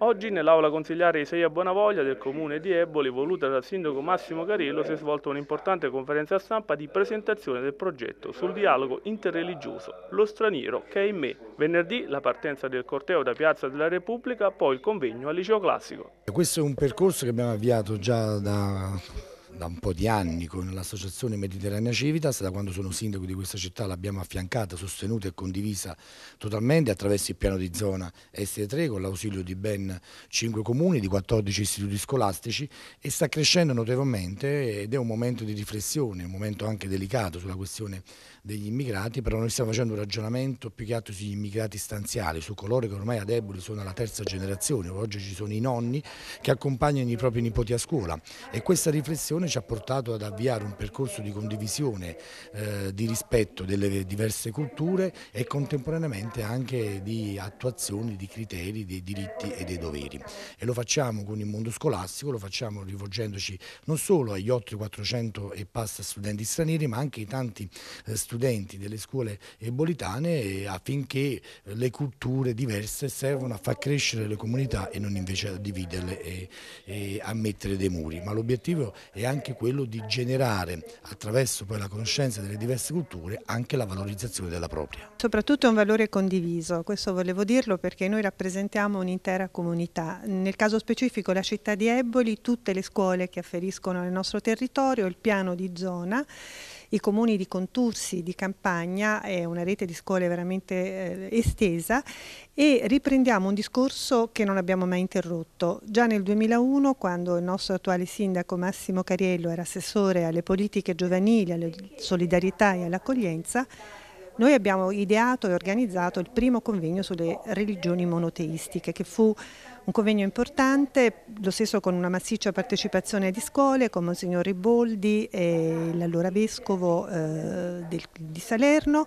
Oggi nell'aula consigliare Isaia Buonavoglia del comune di Eboli, voluta dal sindaco Massimo Carillo, si è svolta un'importante conferenza stampa di presentazione del progetto sul dialogo interreligioso Lo straniero che è in me. Venerdì la partenza del corteo da Piazza della Repubblica, poi il convegno al liceo classico. Questo è un percorso che abbiamo avviato già da da un po' di anni con l'associazione Mediterranea Civitas, da quando sono sindaco di questa città l'abbiamo affiancata, sostenuta e condivisa totalmente attraverso il piano di zona S3 con l'ausilio di ben 5 comuni, di 14 istituti scolastici e sta crescendo notevolmente ed è un momento di riflessione, un momento anche delicato sulla questione degli immigrati, però noi stiamo facendo un ragionamento più che altro sugli immigrati stanziali, su coloro che ormai ad Eboli sono alla terza generazione, oggi ci sono i nonni che accompagnano i propri nipoti a scuola e questa riflessione Comune ci ha portato ad avviare un percorso di condivisione, eh, di rispetto delle diverse culture e contemporaneamente anche di attuazione di criteri, dei diritti e dei doveri. E lo facciamo con il mondo scolastico, lo facciamo rivolgendoci non solo agli 400 e passa studenti stranieri, ma anche ai tanti eh, studenti delle scuole ebolitane eh, affinché le culture diverse servono a far crescere le comunità e non invece a dividerle e, e a mettere dei muri. Ma l'obiettivo è anche anche quello di generare attraverso poi la conoscenza delle diverse culture anche la valorizzazione della propria. Soprattutto è un valore condiviso, questo volevo dirlo perché noi rappresentiamo un'intera comunità, nel caso specifico la città di Eboli, tutte le scuole che afferiscono al nostro territorio, il piano di zona i comuni di Contursi, di Campagna, è una rete di scuole veramente eh, estesa e riprendiamo un discorso che non abbiamo mai interrotto. Già nel 2001, quando il nostro attuale sindaco Massimo Cariello era assessore alle politiche giovanili, alla solidarietà e all'accoglienza, noi abbiamo ideato e organizzato il primo convegno sulle religioni monoteistiche che fu un convegno importante, lo stesso con una massiccia partecipazione di scuole, con Monsignor Riboldi e l'allora vescovo eh, del, di Salerno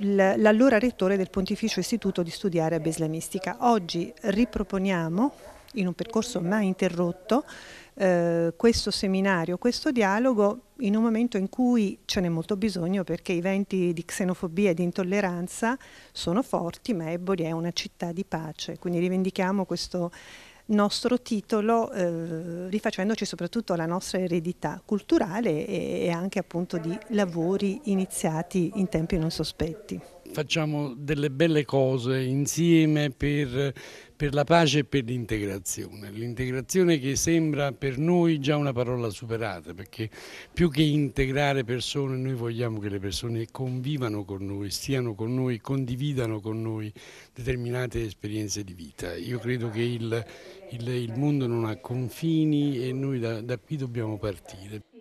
l'allora rettore del Pontificio Istituto di Studiare Abbia Islamistica. Oggi riproponiamo in un percorso mai interrotto eh, questo seminario, questo dialogo in un momento in cui ce n'è molto bisogno perché i venti di xenofobia e di intolleranza sono forti, ma Eboli è una città di pace, quindi rivendichiamo questo nostro titolo eh, rifacendoci soprattutto alla nostra eredità culturale e, e anche appunto di lavori iniziati in tempi non sospetti facciamo delle belle cose insieme per, per la pace e per l'integrazione. L'integrazione che sembra per noi già una parola superata, perché più che integrare persone, noi vogliamo che le persone convivano con noi, stiano con noi, condividano con noi determinate esperienze di vita. Io credo che il, il, il mondo non ha confini e noi da, da qui dobbiamo partire.